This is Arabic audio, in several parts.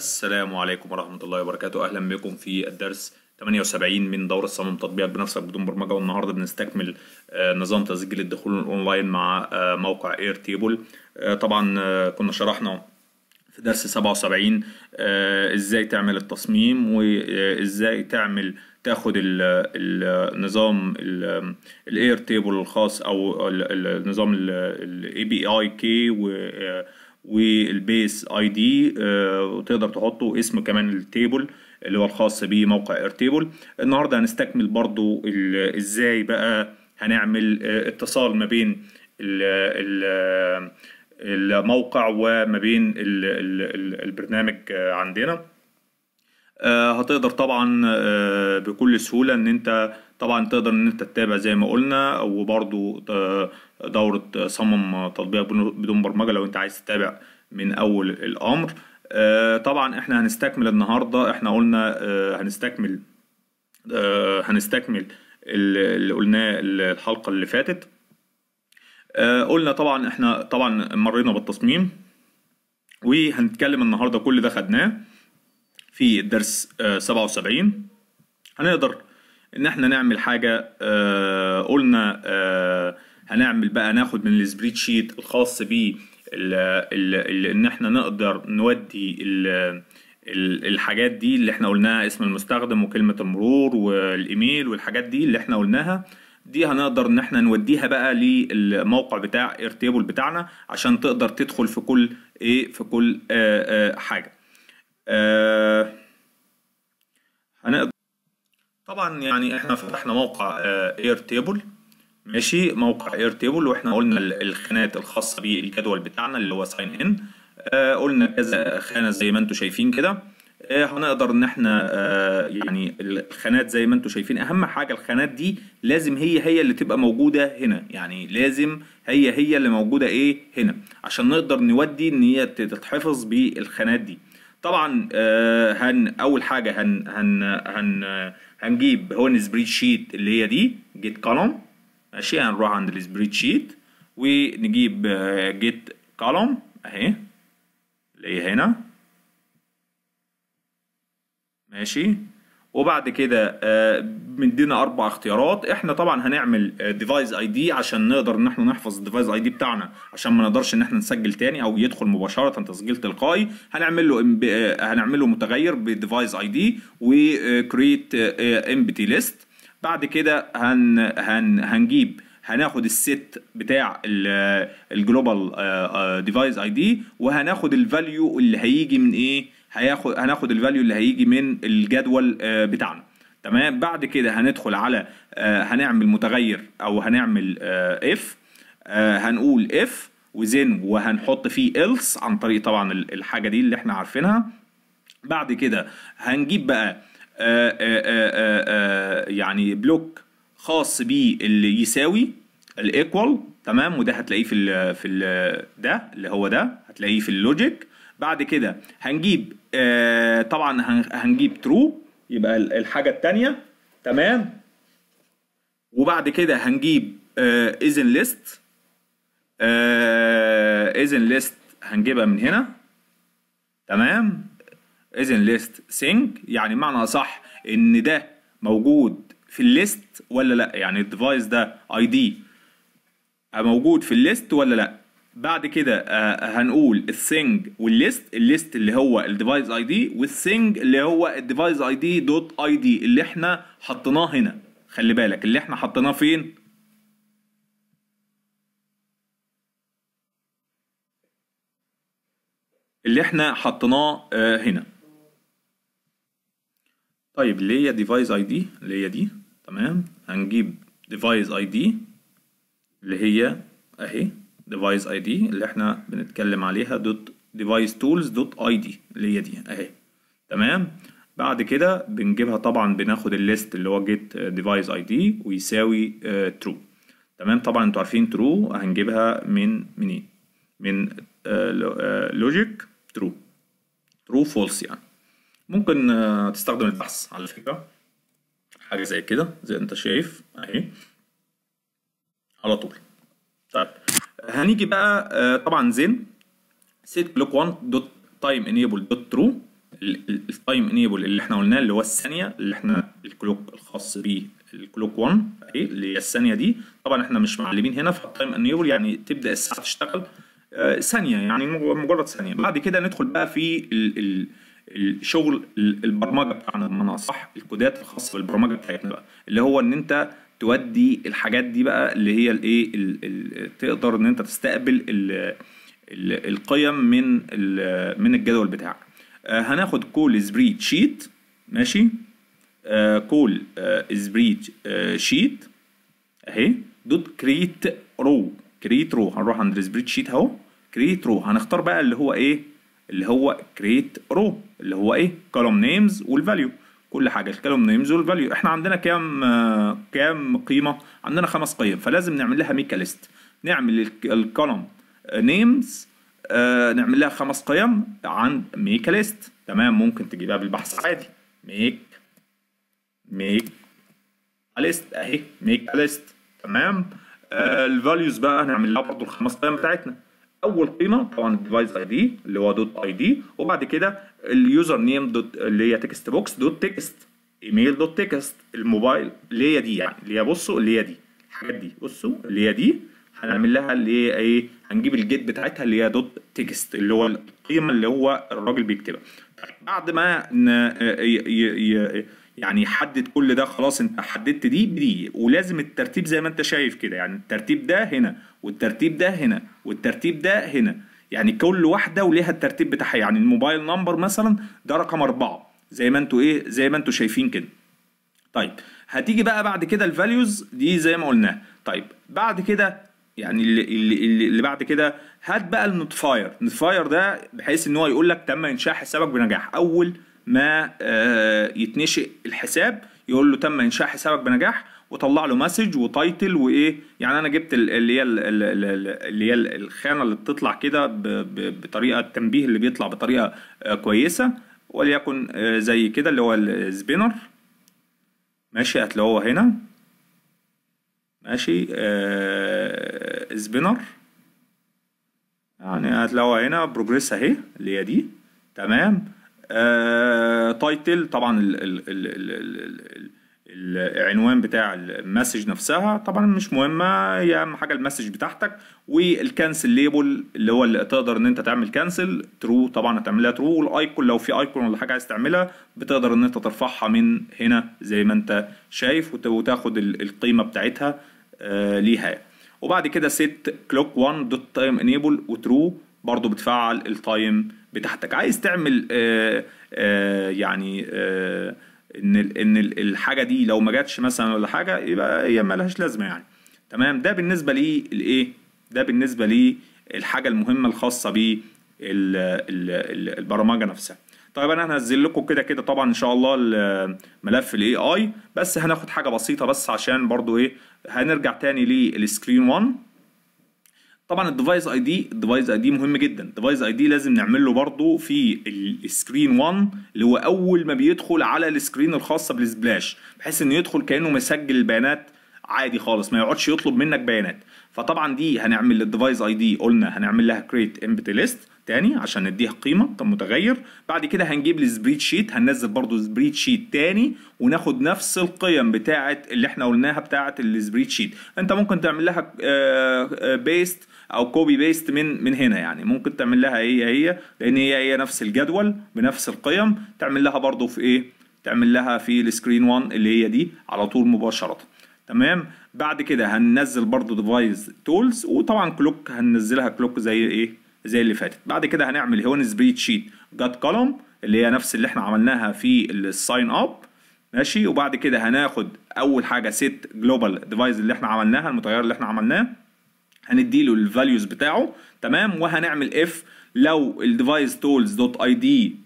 السلام عليكم ورحمة الله وبركاته أهلا بكم في الدرس 78 من دورة صمم تطبيقات بنفسك بدون برمجة والنهاردة بنستكمل آه، نظام تسجيل الدخول الأونلاين مع آه، موقع اير آه، تيبل طبعا كنا شرحنا في درس 77 ازاي تعمل التصميم وازاي تعمل تاخد النظام الاير تيبل الخاص او النظام الاي بي اي كي والبيس اي دي آه، وتقدر تحطه اسم كمان التيبل اللي هو الخاص بموقع ايرتيبل النهارده هنستكمل برضو ازاي بقى هنعمل آه، اتصال ما بين الموقع وما بين البرنامج عندنا آه، هتقدر طبعا بكل سهوله ان انت طبعا تقدر ان انت تتابع زي ما قلنا وبرضو دورة صمم تطبيق بدون برمجة لو انت عايز تتابع من اول الامر آه، طبعا احنا هنستكمل النهاردة احنا قلنا آه، هنستكمل آه، هنستكمل اللي قلناه الحلقة اللي فاتت قلنا طبعا احنا طبعا مرينا بالتصميم وهنتكلم النهارده كل ده خدناه في درس 77 هنقدر ان احنا نعمل حاجه آه قلنا آه هنعمل بقى ناخد من السبريد شيت الخاص بيه ان احنا نقدر نودي الـ الحاجات دي اللي احنا قلناها اسم المستخدم وكلمة المرور والايميل والحاجات دي اللي احنا قلناها دي هنقدر ان احنا نوديها بقى للموقع بتاع ايرتيبل بتاعنا عشان تقدر تدخل في كل ايه في كل آآ آه، آآ آه، حاجة آآ آه، هنقدر طبعا يعني احنا فتحنا موقع اير آه، تيبل ماشي موقع اير تيبل واحنا قلنا الخانات الخاصه بالجدول بتاعنا اللي هو ساين ان آه، قلنا كذا خانه زي ما انتم شايفين كده آه، هنقدر ان احنا يعني الخانات زي ما انتم شايفين اهم حاجه الخانات دي لازم هي هي اللي تبقى موجوده هنا يعني لازم هي هي اللي موجوده ايه هنا عشان نقدر نودي ان هي تتحفظ بالخانات دي طبعا هن اول حاجه هن هن هن هنجيب هون سبريد شيت اللي هي دي جيت كولوم ماشي هنروح عند السبريد شيت ونجيب جيت آه، كولوم اهي اللي هي هنا ماشي وبعد كده آه، مدينا اربع اختيارات احنا طبعا هنعمل ديفايس اي دي عشان نقدر ان احنا نحفظ الديفايس اي دي بتاعنا عشان ما نقدرش ان احنا نسجل تاني او يدخل مباشره تسجيل تلقائي هنعمل له آه، هنعمل له متغير بديفايس اي دي وكريت امبتي ليست بعد كده هن هن هنجيب هناخد الست بتاع الجلوبال ديفايس اي دي وهناخد الفاليو اللي هيجي من ايه هياخد هناخد الفاليو اللي هيجي من الجدول آه، بتاعنا تمام بعد كده هندخل على آه، هنعمل متغير او هنعمل اف آه، هنقول اف وزن وهنحط فيه else عن طريق طبعا الحاجه دي اللي احنا عارفينها بعد كده هنجيب بقى يعني بلوك خاص بيه اللي يساوي الايكوال تمام وده هتلاقيه في في ده اللي هو ده هتلاقيه في اللوجيك بعد كده هنجيب آه، طبعا هنجيب ترو يبقى الحاجه التانية تمام وبعد كده هنجيب اذن ليست اذن ليست هنجيبها من هنا تمام اذن ليست سينج يعني معنى صح ان ده موجود في الليست ولا لا يعني الديفايس ده اي دي موجود في الليست ولا لا بعد كده آه، هنقول السنج والليست الليست اللي هو الديفايس اي دي والسنج اللي هو الديفايس اي دي دوت اي دي اللي احنا حطيناه هنا خلي بالك اللي احنا حطيناه فين اللي احنا حطيناه آه، هنا طيب اللي هي ديفايس اي دي اللي هي دي تمام هنجيب ديفايس اي دي اللي هي اهي device id اللي احنا بنتكلم عليها دوت device tools دوت id اللي هي دي اهي تمام بعد كده بنجيبها طبعا بناخد الليست اللي هو get device id ويساوي uh, true تمام طبعا انتوا عارفين true هنجيبها من منين من uh, logic true true false يعني ممكن uh, تستخدم البحث على فكره حاجه زي كده زي انت شايف اهي على طول طيب هنيجي بقى آه، طبعا زين سيت كلوك 1 دوت تايم انيبل دوت ترو التايم انيبل اللي احنا قلناه اللي هو الثانيه اللي احنا الكلوك الخاص بيه الكلوك 1 ايه اللي هي الثانيه دي طبعا احنا مش معلمين هنا فالتايم انيبل يعني تبدا الساعه تشتغل آه ثانيه يعني مجرد ثانيه بعد كده ندخل بقى في ال ال الشغل البرمجه بتاعنا بمعنى اصح الكودات الخاصه بالبرمجه بتاعتنا بقى اللي هو ان انت تودي الحاجات دي بقى اللي هي الايه تقدر ان انت تستقبل الـ الـ القيم من من الجدول بتاعك آه، هناخد كول سبريد شيت ماشي كول سبريد شيت اهي دوت كريت رو كريت رو هنروح عند سبريد شيت اهو كريت رو هنختار بقى اللي هو ايه اللي هو كريت رو اللي هو ايه كولوم نيمز والفاليو كل حاجه الكلام نيمز والفاليو احنا عندنا كام كام قيمه عندنا خمس قيم فلازم نعمل لها ميك ليست نعمل الكولوم نيمز آه، نعمل لها خمس قيم عند ميك ليست تمام ممكن تجيبها بالبحث عادي ميك ميك ليست اهي ميك ليست تمام آه، الفاليوز بقى هنعمل لها برضه الخمس قيم بتاعتنا اول قيمه طبعا الديفايس اي دي اللي هو دوت اي دي وبعد كده اليوزر نيم دوت اللي هي تكست بوكس دوت تكست ايميل دوت تكست الموبايل اللي هي دي يعني اللي هي بصوا اللي هي دي الحاجات دي بصوا اللي هي دي هنعمل لها اللي هي ايه هنجيب الجيت بتاعتها اللي هي دوت تكست اللي هو القيمه اللي هو الراجل بيكتبها طيب، بعد ما آه، آه، يعني حدد كل ده خلاص انت حددت دي بدي ولازم الترتيب زي ما انت شايف كده يعني الترتيب ده هنا والترتيب ده هنا والترتيب ده هنا يعني كل واحده وليها الترتيب بتاعها يعني الموبايل نمبر مثلا ده رقم أربعة زي ما انتوا ايه زي ما انتوا شايفين كده طيب هتيجي بقى بعد كده الفاليوز دي زي ما قلناها طيب بعد كده يعني اللي, اللي, اللي بعد كده هات بقى النوتفاير النوتفاير ده بحيث ان هو يقول لك تم انشاء حسابك بنجاح اول ما آه، يتنشئ الحساب يقول له تم انشاء حسابك بنجاح وطلع له مسج وتايتل وايه يعني انا جبت اللي هي اللي هي الخانه اللي بتطلع كده بطريقه التنبيه اللي بيطلع بطريقه آه، كويسه وليكن آه، زي كده اللي هو السبينر ماشي هتلاقوه هنا ماشي سبينر يعني هتلاقوها هنا بروجريس اهي اللي هي دي تمام تايتل آه، طبعا ال ال ال ال العنوان بتاع المسج نفسها طبعا مش مهمه هي اهم حاجه المسج بتاعتك والكنسل ليبل اللي هو اللي تقدر ان انت تعمل كنسل ترو طبعا هتعملها ترو والايكون لو في ايكون ولا حاجه عايز تعملها بتقدر ان انت ترفعها من هنا زي ما انت شايف وتاخد القيمه بتاعتها آه، ليها وبعد كده ست كلوك 1 دوت تايم انيبل وترو برضو بتفعل التايم بتاعتك عايز تعمل آآ آه، آآ آه، يعني آآ آه، ان ان الحاجه دي لو ما جاتش مثلا ولا حاجه يبقى هي مالهاش لازمه يعني تمام ده بالنسبه لي الايه ده بالنسبه لي الحاجه المهمه الخاصه ب البرمجه نفسها طيب انا هنزل لكم كده كده طبعا ان شاء الله ملف الاي اي بس هناخد حاجه بسيطه بس عشان برضو ايه هنرجع تاني للسكرين 1 طبعا الديفايس اي دي الديفايس اي دي مهم جدا الديفايس اي دي لازم نعمل له برضه في السكرين 1 اللي هو اول ما بيدخل على السكرين الخاصه بالسبلاش بحيث انه يدخل كانه مسجل البيانات عادي خالص ما يقعدش يطلب منك بيانات فطبعا دي هنعمل للديفايس اي دي قلنا هنعمل لها كريت امبتي ليست تاني عشان نديها قيمه طب متغير بعد كده هنجيب السبريد شيت هننزل برضه سبريد شيت تاني وناخد نفس القيم بتاعه اللي احنا قلناها بتاعه السبريد شيت انت ممكن تعمل لها بيست آه، آه، او كوبي بيست من من هنا يعني ممكن تعمل لها هي هي لان هي هي نفس الجدول بنفس القيم تعمل لها برضو في ايه تعمل لها في السكرين 1 اللي هي دي على طول مباشره تمام بعد كده هننزل برضو ديفايس تولز وطبعا كلوك هننزلها كلوك زي ايه زي اللي فاتت بعد كده هنعمل هون سبريد شيت جت كولوم اللي هي نفس اللي احنا عملناها في الساين اب ماشي وبعد كده هناخد اول حاجه ست جلوبال ديفايس اللي احنا عملناها المتغير اللي احنا عملناه هنديله الفاليوز بتاعه تمام وهنعمل اف لو الديفايس تولز دوت اي دي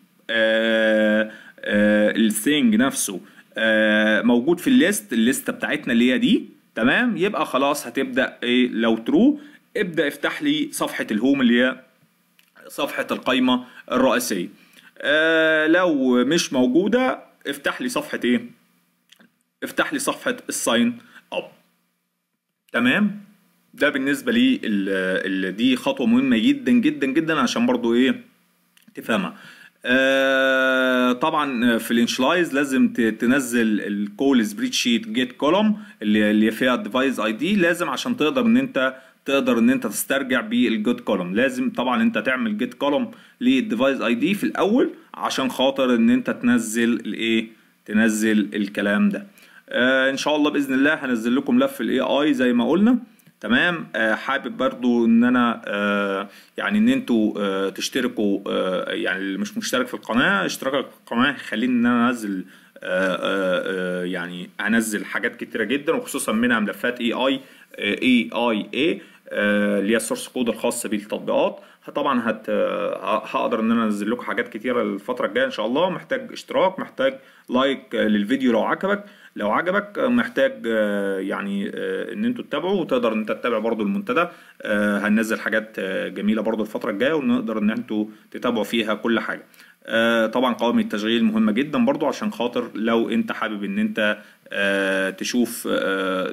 السينج نفسه آه موجود في الليست الليسته بتاعتنا اللي هي دي تمام يبقى خلاص هتبدا ايه لو ترو ابدا افتح لي صفحه الهوم اللي هي صفحه القائمه الرئيسيه آه لو مش موجوده افتح لي صفحه ايه افتح لي صفحه الساين اب تمام ده بالنسبه لي ال دي خطوه مهمه جدا جدا جدا عشان برضو ايه تفهمها آه طبعا في الانشلايز لازم تنزل الكول سبريد شيت جيت كولوم اللي فيها الديفايس اي دي لازم عشان تقدر ان انت تقدر ان انت تسترجع بالجيت كولوم لازم طبعا انت تعمل جيت كولوم للديفايس اي دي في الاول عشان خاطر ان انت تنزل الايه تنزل الكلام ده آه ان شاء الله باذن الله هنزل لكم لف الاي اي زي ما قلنا تمام آه حابب برضو ان انا آه يعني ان انتوا آه تشتركوا آه يعني اللي مش مشترك في القناه اشتراكك في القناه هيخليني ان انا انزل آه،, آه آه يعني انزل حاجات كتيره جدا وخصوصا منها ملفات اي اي اي اي اي اللي هي السورس كود الخاص بالتطبيقات طبعا هت آه، هقدر ان انا انزل لكم حاجات كتيره الفتره الجايه ان شاء الله محتاج اشتراك محتاج لايك آه، للفيديو لو عجبك لو عجبك آه، محتاج آه، يعني آه، ان انتوا تتابعوا وتقدر ان انت تتابع برضو المنتدى هننزل حاجات جميله برضو الفتره الجايه ونقدر ان انتوا تتابعوا فيها كل حاجه طبعا قوائم التشغيل مهمه جدا برضو عشان خاطر لو انت حابب ان انت تشوف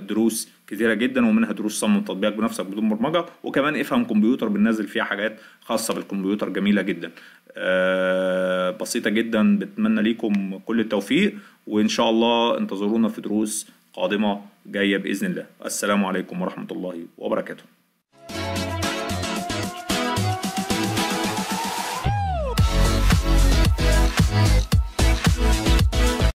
دروس كثيره جدا ومنها دروس صمم تطبيقات بنفسك بدون برمجه وكمان افهم كمبيوتر بننزل فيها حاجات خاصه بالكمبيوتر جميله جدا آه، بسيطه جدا بتمنى ليكم كل التوفيق وان شاء الله انتظرونا في دروس قادمه جايه باذن الله السلام عليكم ورحمه الله وبركاته